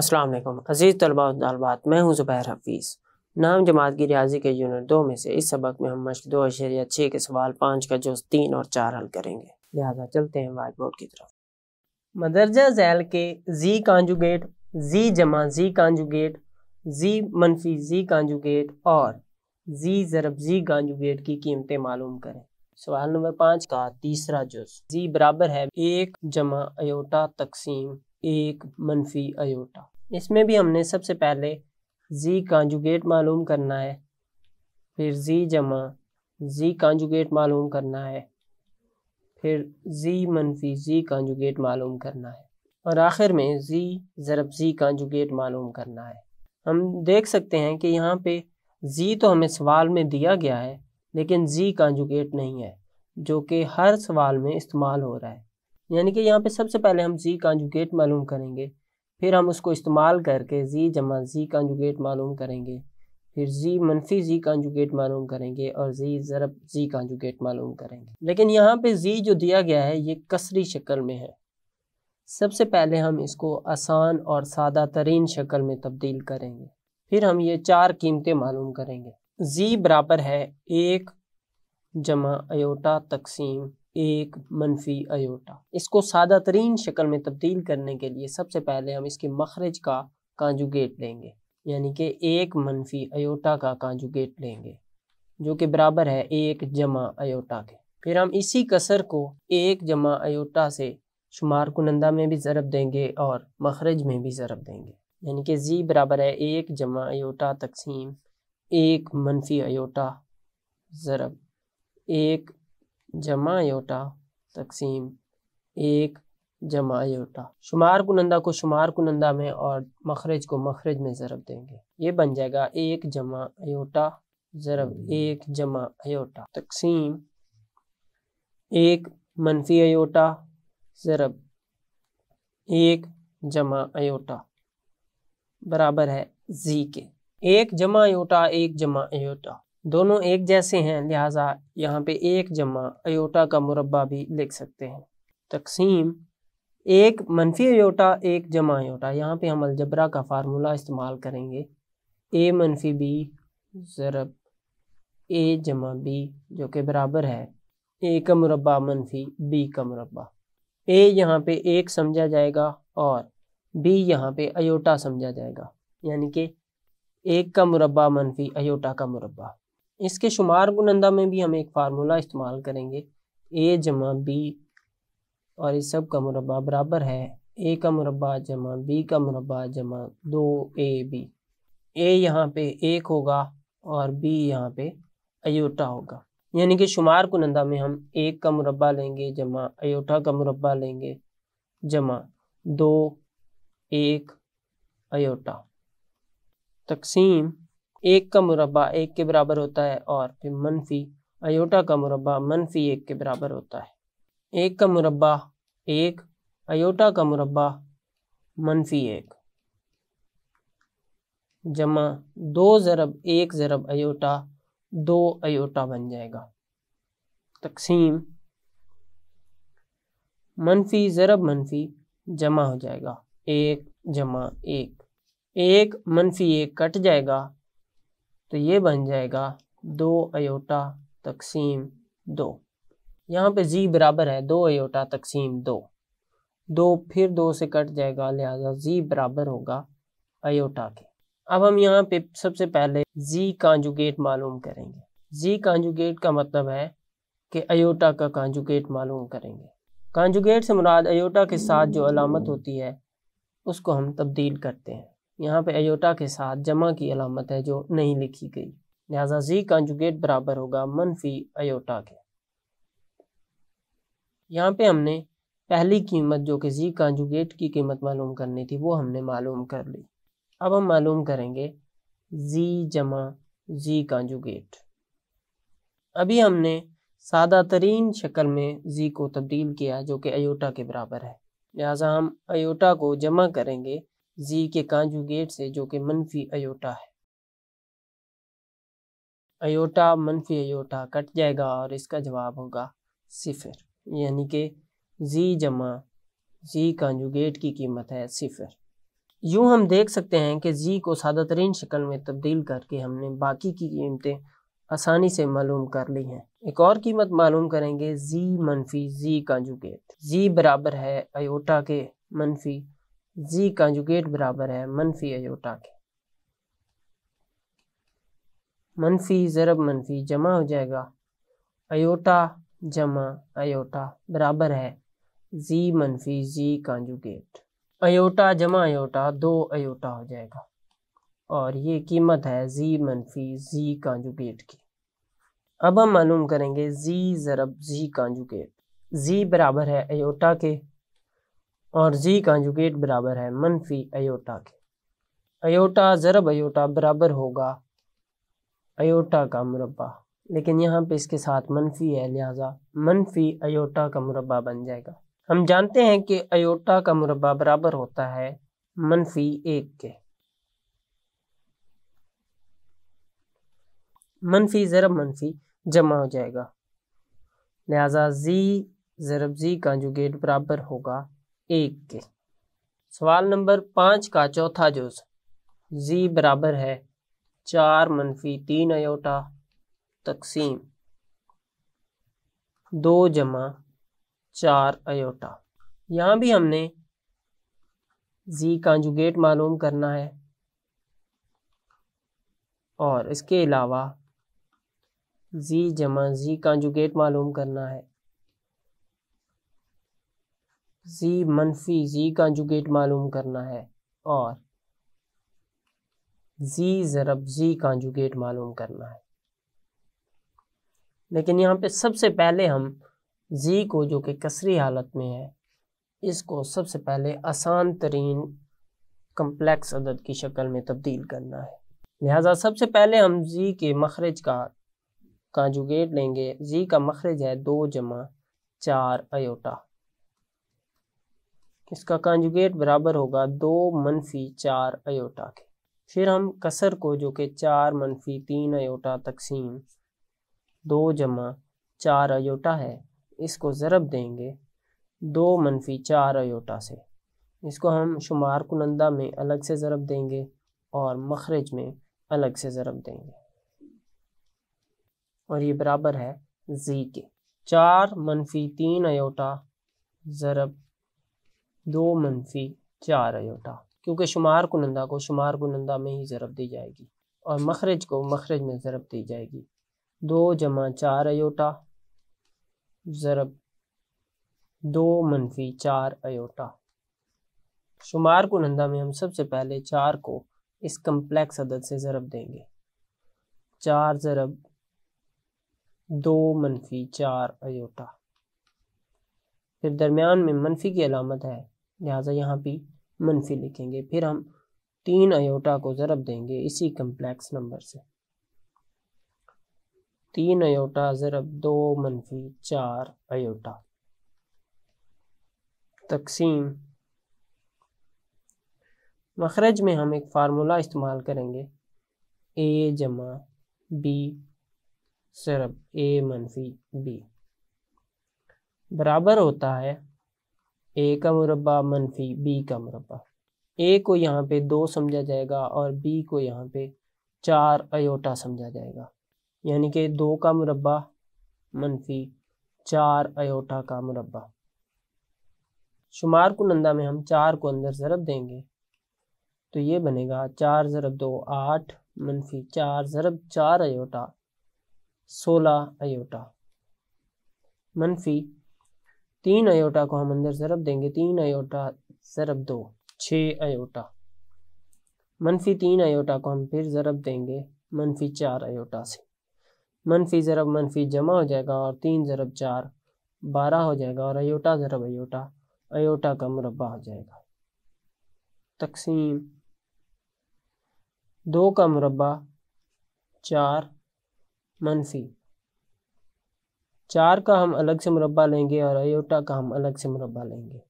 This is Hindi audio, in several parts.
अस्सलाम वालेकुम अज़ीज़ तलबा तलबात मैं हूँ ज़ुबैर हफीज़ नाम जमात की रियाजी के यूनिट दो में से इस सबक में हम मश्क दो अशरिया छः के सवाल पाँच का जो तीन और चार हल करेंगे लिहाजा चलते हैं वाइट बोर्ड की तरफ मदरजा जैल के जी कांजुगेट जी जमा जी कांजुगेट जी मनफी जी कांजुगेट और जी ज़रब जी कांजुगेट की कीमतें मालूम करें सवाल नंबर पाँच का तीसरा जुज जी बराबर है एक जमा अयोटा तकसीम एक मनफी अयोटा इसमें भी हमने सबसे पहले जी कांजुगेट मालूम करना है फिर जी जमा जी कांजुगेट मालूम करना है फिर जी मनफी जी कांजुगेट मालूम करना है और आखिर में जी ज़रब जी कांजुगेट मालूम करना है हम देख सकते हैं कि यहाँ पे जी तो हमें सवाल में दिया गया है लेकिन जी कांजुगेट नहीं है जो कि हर सवाल में इस्तेमाल हो रहा है यानी कि यहाँ पे सबसे पहले हम जी कांजुगेट मालूम करेंगे फिर हम उसको इस्तेमाल करके जी जमा जी कांजुगेट मालूम करेंगे फिर जी मनफी जी कांजुगेट मालूम करेंगे और जी ज़रब जी कांजुगेट मालूम करेंगे लेकिन यहाँ पे जी जो दिया गया है ये कसरी शक्ल में है सबसे पहले हम इसको आसान और सादा तरीन शक्ल में तब्दील करेंगे फिर हम ये चार कीमतें मालूम करेंगे जी बराबर है एक जमा अयोटा तकसीम एक मनफी अयोटा इसको सादा तरीन शक्ल में तब्दील करने के लिए सबसे पहले हम इसके मखरज का कांजुगेट लेंगे यानी कि एक मनफी अयोटा का कांजुगेट लेंगे जो कि बराबर है एक जमा अयोटा के फिर हम इसी कसर को एक जमा अयोटा से शुमार कुनंदा में भी ज़रब देंगे और मखरज में भी ज़रब देंगे यानी कि जी बराबर है एक जमा अयोटा तकसीम एक मनफी अयोटा ज़रब एक जमा योटा तकसीम एक जमा योटा शुमार कुनंदा को शुमार कुनंदा में और मखरज को मखरज में ज़रब देंगे ये बन जाएगा एक जमा योटा ज़रब हम्म। एक जमा योटा तकसीम एक मनफी अयोटा ज़रब एक जमा अयोटा बराबर है जी के एक जमा अयोटा एक जमा अयोटा दोनों एक जैसे हैं लिहाजा यहाँ पे एक जमा अयोटा का मुरबा भी लिख सकते हैं तकसीम एक मनफी अयोटा एक जमा अयोटा यहाँ पे हम अलजबरा का फार्मूला इस्तेमाल करेंगे ए मनफी बी ज़रब ए जमा बी जो कि बराबर है ए का मुरबा मनफी बी का मुरबा ए यहाँ पे एक समझा जाएगा और बी यहाँ पे अयोटा समझा जाएगा यानी कि एक का मुरबा मनफी अयोटा का मुरबा इसके शुमार गुनंदा में भी हम एक फार्मूला इस्तेमाल करेंगे ए जमा बी और इस सब का मुरबा बराबर है ए का मुरबा जमा बी का मुरबा जमा दो ए बी ए यहाँ पे एक होगा और बी यहाँ पे अयोटा होगा यानी कि शुमार कुनंदा में हम एक का मुरबा लेंगे जमा अयोटा का मुरबा लेंगे जमा दो एक अयोटा तकसीम एक का मुरबा एक के बराबर होता है और फिर मनफी अयोटा का मुरबा मनफी एक के बराबर होता है एक का मुरबा एक अयोटा का मुरबा मनफी एक जमा दो ज़रब एक ज़रब अयोटा दो अयोटा बन जाएगा तकसीम मनफी ज़रब मनफी जमा हो जाएगा एक जमा एक एक मनफी एक कट जाएगा तो ये बन जाएगा दो अयोटा तकसीम दो यहाँ पे जी बराबर है दो अयोटा तकसीम दो दो फिर दो से कट जाएगा लिहाजा जी बराबर होगा अयोटा के अब हम यहाँ पे सबसे पहले जी कांजुगेट मालूम करेंगे जी कांजुगेट का मतलब है कि अयोटा का कांजुगेट मालूम करेंगे कांजुगेट से मुराद अयोटा के साथ जो अलामत होती है उसको हम तब्दील करते हैं यहाँ पे एयोटा के साथ जमा की अलामत है जो नहीं लिखी गई लिहाजा जी कॉन्जुगेट बराबर होगा मनफी अयोटा के यहाँ पे हमने पहली कीमत जो कि जी कॉन्जुगेट की कीमत मालूम करनी थी वो हमने मालूम कर ली अब हम मालूम करेंगे जी जमा जी कॉन्जुगेट अभी हमने सादा तरीन शक्ल में जी को तब्दील किया जो कि अयोटा के बराबर है लिहाजा हम अयोटा को जमा करेंगे जी के कांजुगेट से जो कि मनफी अयोटा है अयोटा मनफी अयोटा कट जाएगा और इसका जवाब होगा सिफर यानी कि जी जमा जी कांजुगेट की कीमत है सिफर यूं हम देख सकते हैं कि जी को सादा तरीन शक्ल में तब्दील करके हमने बाकी की कीमतें आसानी से मालूम कर ली हैं एक और कीमत मालूम करेंगे जी मनफी जी कांजुगेट जी बराबर है अयोटा के मनफी जी कांजुगेट बराबर है मनफी अजोटा के मनफी ज़रब मनफी जमा हो जाएगा अयोटा जमा अयोटा बराबर है जी मनफी जी कांजुगेट अयोटा जमा अयोटा दो अयोटा हो जाएगा और ये कीमत है जी मनफी जी कांजुगेट की अब हम मालूम करेंगे जी ज़रब जी कांजुगेट जी बराबर है अयोटा के और जी कांजुगेट बराबर है मनफी अयोटा के अयोटा ज़रब अयोटा बराबर होगा अयोटा का मुरबा लेकिन यहाँ पे इसके साथ मनफी है लिहाजा मनफी अयोटा का मुरबा बन जाएगा हम जानते हैं कि अयोटा का मुरबा बराबर होता है मनफी एक के मनफी ज़रब मनफी जमा हो जाएगा लिहाजा जी ज़रब जी कांजुगेट बराबर होगा एक के सवाल नंबर पाँच का चौथा जोज जी बराबर है चार मनफी तीन अयोटा तकसीम दो जमा चार अयोटा यहाँ भी हमने जी कांजुगेट मालूम करना है और इसके अलावा जी जमा जी कांजुगेट मालूम करना है जी मनफी जी कांजुगेट मालूम करना है और जी ज़रब जी जुगेट मालूम करना है लेकिन यहाँ पे सबसे पहले हम जी को जो कि कसरी हालत में है इसको सबसे पहले आसान तरीन कम्प्लेक्स अदद की शक्ल में तब्दील करना है लिहाजा सबसे पहले हम जी के मखरज का कांजुगेट लेंगे जी का मखरज है दो जमा चार अयोटा इसका कांजुगेट बराबर होगा दो मनफी चार अयोटा के फिर हम कसर को जो कि चार मनफी तीन अयोटा तकसीम दो जमा चार अयोटा है इसको ज़रब देंगे दो मनफी चार अयोटा से इसको हम शुमार कुनंदा में अलग से ज़रब देंगे और मखरज में अलग से ज़रब देंगे और ये बराबर है जी के चार मनफी तीन अयोटा ज़रब दो मनफी चार अयोटा क्योंकि शुमार कुनंदा को शुमार कुनंदा में ही ज़रब दी जाएगी और मखरज को मखरज में ज़रब दी जाएगी दो जमा चार अयोटा ज़रब दो मनफी चार अयोटा शुमार कुनंदा में हम सबसे पहले चार को इस कम्प्लेक्स अदद से ज़रब देंगे चार ज़रब दो मनफी चार अयोटा फिर दरमियान में मनफी की अलामत है लिहाजा यहाँ भी मनफी लिखेंगे फिर हम तीन अयोटा को ज़रब देंगे इसी कम्प्लेक्स नंबर से तीन अयोटा ज़रब दो मनफी चार अयोटा तकसीम मखरज में हम एक फार्मूला इस्तेमाल करेंगे ए जमा बी सरब ए मनफी बी बराबर होता है ए का मुरबा मनफी बी का मुरबा ए को यहाँ पे दो समझा जाएगा और बी को यहाँ पे चार अयोटा समझा जाएगा यानी कि दो का मुरबा मनफी चार अयोटा का मुरबा शुमार कुनंदा में हम चार को अंदर ज़रब देंगे तो ये बनेगा चार ज़रब दो आठ मनफी चार ज़रब चार अयोटा सोलह अयोटा मनफी तीन अयोटा को हम अंदर ज़रब देंगे तीन अयोटा ज़रब दो छ अयोटा मनफी तीन अयोटा को हम फिर ज़रब देंगे मनफी चार अयोटा से मनफी ज़रब मनफी जमा हो जाएगा और तीन ज़रब चार बारह हो जाएगा और अयोटा ज़रब अयोटा अयोटा का मुरबा हो जाएगा तकसीम दो का मुरबा चार मनफी चार का हम अलग से मुरबा लेंगे और अयोटा का हम अलग से मुरबा लेंगे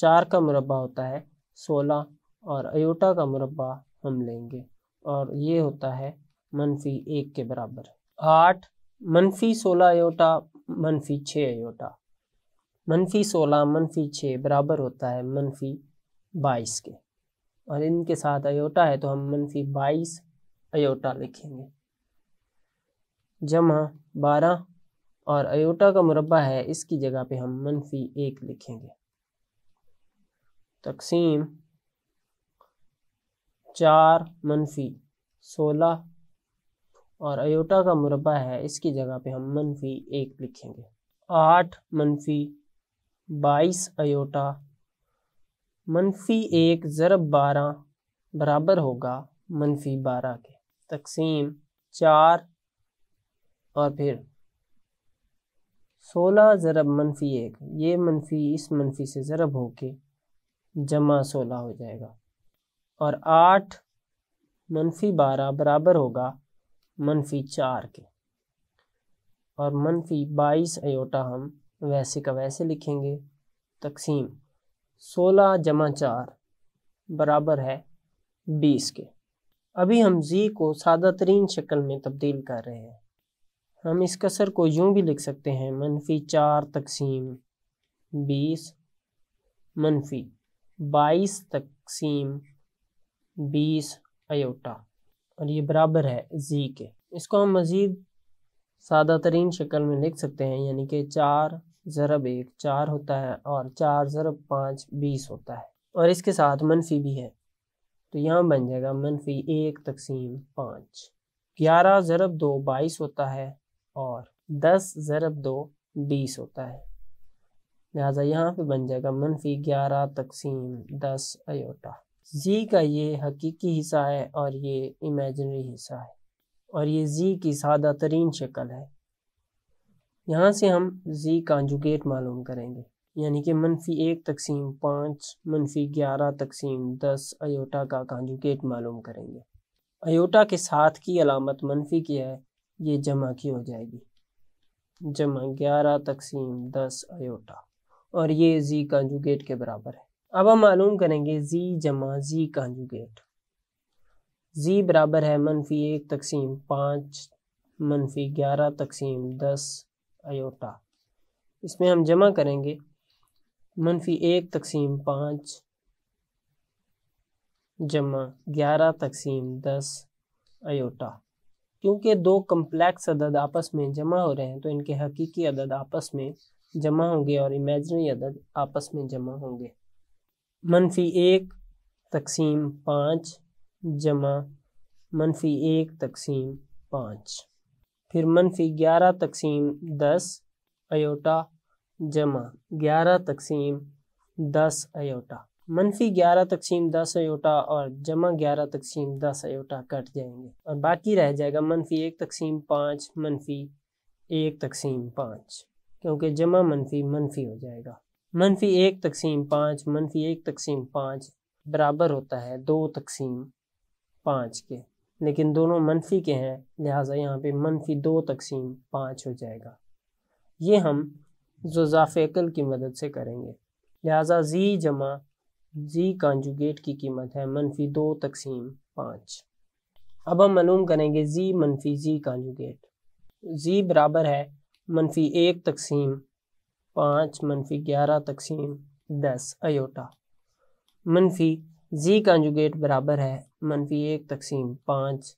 चार का मुरबा होता है सोलह और अयोटा का मुरबा हम लेंगे और ये होता है मनफी एक के बराबर आठ मनफी सोलह अयोटा मनफी छः अयोटा मनफी सोलह मनफी छः बराबर होता है मनफी बाईस के और इनके साथ अयोटा है तो हम मनफी बाईस अयोटा लिखेंगे जमा बारह और अयोटा का मुरबा है इसकी जगह पे हम मनफी एक लिखेंगे तकसीम चार मनफी सोलह और अयोटा का मुरबा है इसकी जगह पे हम मनफी एक लिखेंगे आठ मनफी बाईस अयोटा मनफी एक ज़रब बारह बराबर होगा मनफी बारह के तकसीम चार और फिर सोलह ज़रब मनफी एक ये मनफी इस मनफी से ज़रब होके जमा सोलह हो जाएगा और आठ मनफी बारह बराबर होगा मनफी चार के और मनफी बाईस अयोटा हम वैसे का वैसे लिखेंगे तकसीम सोलह जमा चार बराबर है बीस के अभी हम जी को सादा तरीन शक्ल में तब्दील कर रहे हैं हम इस कसर को यूं भी लिख सकते हैं मनफी चार तकसीम बीस मनफी बाईस तकसीम बीस अयोटा और ये बराबर है जी के इसको हम मज़ीद सादा तरीन शक्ल में लिख सकते हैं यानी कि चार ज़रब एक चार होता है और चार ज़रब पाँच बीस होता है और इसके साथ मनफी भी है तो यहाँ बन जाएगा मनफी एक तकसीम पाँच ग्यारह ज़रब दो बाईस होता है और दस ज़रब दो बीस होता है लिहाजा यहाँ पे बन जाएगा मनफी ग्यारह तकसीम दस अयोटा जी का ये हकीकी हिस्सा है और ये इमेजनरी हिस्सा है और ये जी की सादा तरीन शक्ल है यहाँ से हम जी कांजुगेट मालूम करेंगे यानी कि मनफी एक तकसीम पाँच मनफी ग्यारह तकसीम दस अयोटा का कांजुगेट मालूम करेंगे अयोटा के साथ की अलामत मनफी की है ये जमा की हो जाएगी जमा ग्यारह तकसीम दस अयोटा और ये जी कांजुगेट के बराबर है अब हम मालूम करेंगे जी जमा जी कांजुगेट जी बराबर है मनफी एक तकसीम पाँच मनफी ग्यारह तकसीम दस अयोटा इसमें हम जमा करेंगे मनफी एक तकसीम पाँच जमा ग्यारह तकसीम दस अयोटा क्योंकि दो कम्प्लेक्स अदद आपस में जमा हो रहे हैं तो इनके हकीकी अदद आपस में जमा होंगे और इमेजनरी अदद आपस में जमा होंगे मनफी एक तकसीम पाँच जमा मनफी एक तकसीम पाँच फिर मनफी ग्यारह तकसीम दस अयोटा जमा ग्यारह तकसीम दस अयोटा मनफी ग्यारह तकसीम दस अयोटा और जमा ग्यारह तकसीम दस अयोटा कट जाएंगे और बाकी रह जाएगा मनफी एक तकसीम पाँच मनफी एक तकसीम पाँच क्योंकि जमा मनफी मनफी हो जाएगा मनफी एक तकसीम पाँच मनफी एक तकसीम पाँच बराबर होता है दो तकसीम पाँच के लेकिन दोनों मनफी के हैं लिहाजा यहाँ पे मनफी दो तकसीम पाँच हो जाएगा ये हम जो जाफेकल की मदद से करेंगे लिहाजा जी जमा जी कॉन्जुगेट की कीमत है मनफी दो तकसीम पाँच अब हम मालूम करेंगे जी मनफी जी कॉन्जुगेट जी बराबर है मनफी एक तकसीम पाँच मनफी ग्यारह तकसीम दस अयोटा मनफी जी कॉन्जुगेट बराबर है मनफी एक तकसीम पाँच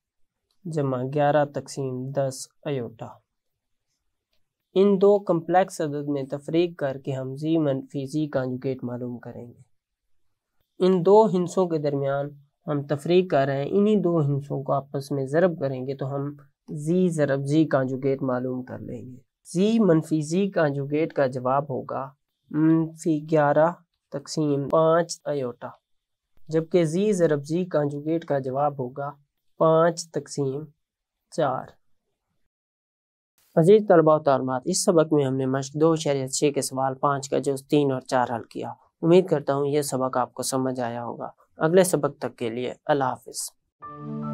जमा ग्यारह तकसीम दस अयोटा इन दो कम्प्लेक्स अदद में तफरीक करके हम जी मनफी जी कॉन्जुगेट मालूम करेंगे इन दो हिंसों के दरमियान हम तफरी कर रहे हैं इन्हीं दो हिंसों को आपस में ज़रब करेंगे तो हम जी ज़रब जी कांजुगेट मालूम कर लेंगे जी मनफी जी कांजुगेट का जवाब होगा मनफी ग्यारह तकसीम पाँच अयोटा जबकि जी ज़रब जी कांजुगेट का जवाब होगा पाँच तकसीम चार अजीज़ तलबा तलबात इस सबक में हमने मश्क दो शरीत छः के सवाल पाँच का जो तीन और चार हल किया उम्मीद करता हूँ ये सबक आपको समझ आया होगा अगले सबक तक के लिए अल्लाह हाफिज़